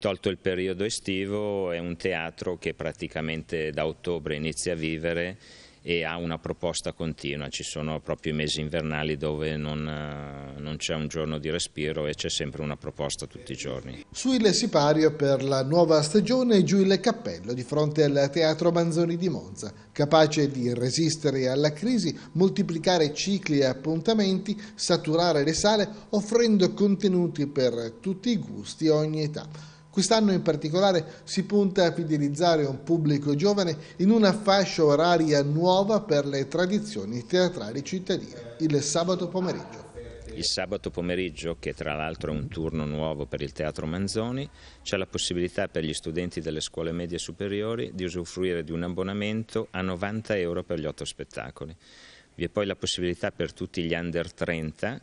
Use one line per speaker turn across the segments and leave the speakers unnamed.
Tolto il periodo estivo è un teatro che praticamente da ottobre inizia a vivere e ha una proposta continua, ci sono proprio i mesi invernali dove non, eh, non c'è un giorno di respiro e c'è sempre una proposta tutti i giorni.
Sui le Sipario per la nuova stagione giù il cappello di fronte al Teatro Manzoni di Monza, capace di resistere alla crisi, moltiplicare cicli e appuntamenti, saturare le sale offrendo contenuti per tutti i gusti e ogni età. Quest'anno in particolare si punta a fidelizzare un pubblico giovane in una fascia oraria nuova per le tradizioni teatrali cittadine, il sabato pomeriggio.
Il sabato pomeriggio, che tra l'altro è un turno nuovo per il Teatro Manzoni, c'è la possibilità per gli studenti delle scuole medie superiori di usufruire di un abbonamento a 90 euro per gli otto spettacoli. Vi è poi la possibilità per tutti gli under 30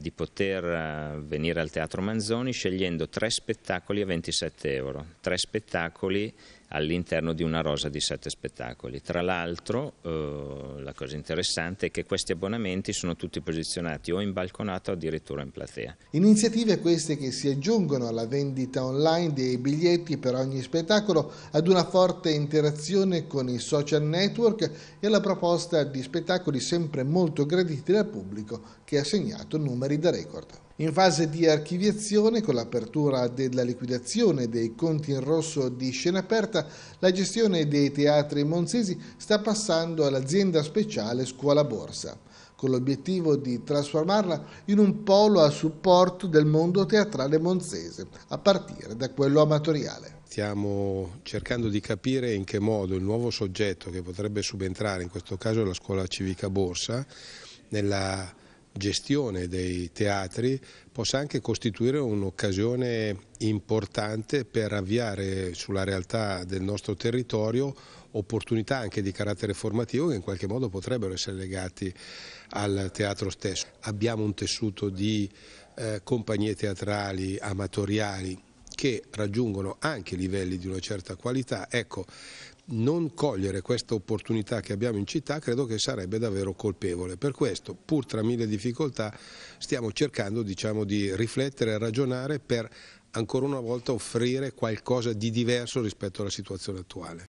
di poter eh, venire al Teatro Manzoni scegliendo tre spettacoli a 27 euro, tre spettacoli all'interno di una rosa di sette spettacoli. Tra l'altro eh, la cosa interessante è che questi abbonamenti sono tutti posizionati o in balconato o addirittura in platea.
Iniziative queste che si aggiungono alla vendita online dei biglietti per ogni spettacolo ad una forte interazione con i social network e alla proposta di spettacoli sempre molto graditi dal pubblico che ha segnato numeri da record. In fase di archiviazione, con l'apertura della liquidazione dei conti in rosso di scena aperta, la gestione dei teatri monzesi sta passando all'azienda speciale Scuola Borsa, con l'obiettivo di trasformarla in un polo a supporto del mondo teatrale monzese, a partire da quello amatoriale.
Stiamo cercando di capire in che modo il nuovo soggetto che potrebbe subentrare, in questo caso la scuola civica borsa, nella gestione dei teatri possa anche costituire un'occasione importante per avviare sulla realtà del nostro territorio opportunità anche di carattere formativo che in qualche modo potrebbero essere legati al teatro stesso. Abbiamo un tessuto di eh, compagnie teatrali amatoriali che raggiungono anche livelli di una certa qualità. Ecco, non cogliere questa opportunità che abbiamo in città credo che sarebbe davvero colpevole. Per questo, pur tra mille difficoltà, stiamo cercando diciamo, di riflettere e ragionare per ancora una volta offrire qualcosa di diverso rispetto alla situazione attuale.